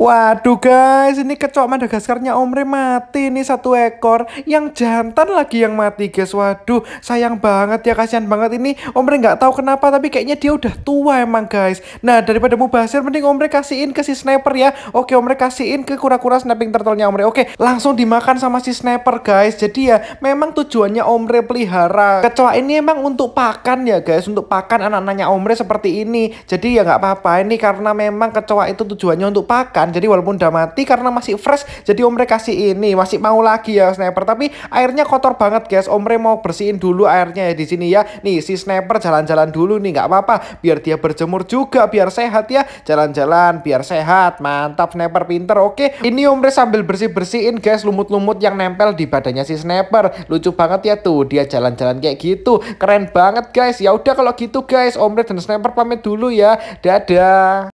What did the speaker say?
Waduh guys, ini kecoa Madagaskarnya Omre mati nih satu ekor. Yang jantan lagi yang mati guys. Waduh, sayang banget ya, kasihan banget ini. Omre nggak tahu kenapa tapi kayaknya dia udah tua emang guys. Nah, daripada bahasir, mending Omre kasihin ke si sniper ya. Oke, Omre kasihin ke kura-kura snapping turtle-nya Omre. Oke, langsung dimakan sama si sniper guys. Jadi ya, memang tujuannya Omre pelihara kecoa ini emang untuk pakan ya guys, untuk pakan anak-anaknya Omre seperti ini. Jadi ya nggak apa-apa ini karena memang kecoa itu tujuannya untuk pakan kan jadi walaupun udah mati karena masih fresh jadi Omre kasih ini masih mau lagi ya sniper tapi airnya kotor banget guys Omre mau bersihin dulu airnya ya di sini ya nih si sniper jalan-jalan dulu nih nggak apa-apa biar dia berjemur juga biar sehat ya jalan-jalan biar sehat mantap sniper pinter oke ini Omre sambil bersih-bersihin guys lumut-lumut yang nempel di badannya si sniper lucu banget ya tuh dia jalan-jalan kayak gitu keren banget guys ya udah kalau gitu guys Omre dan sniper pamit dulu ya dadah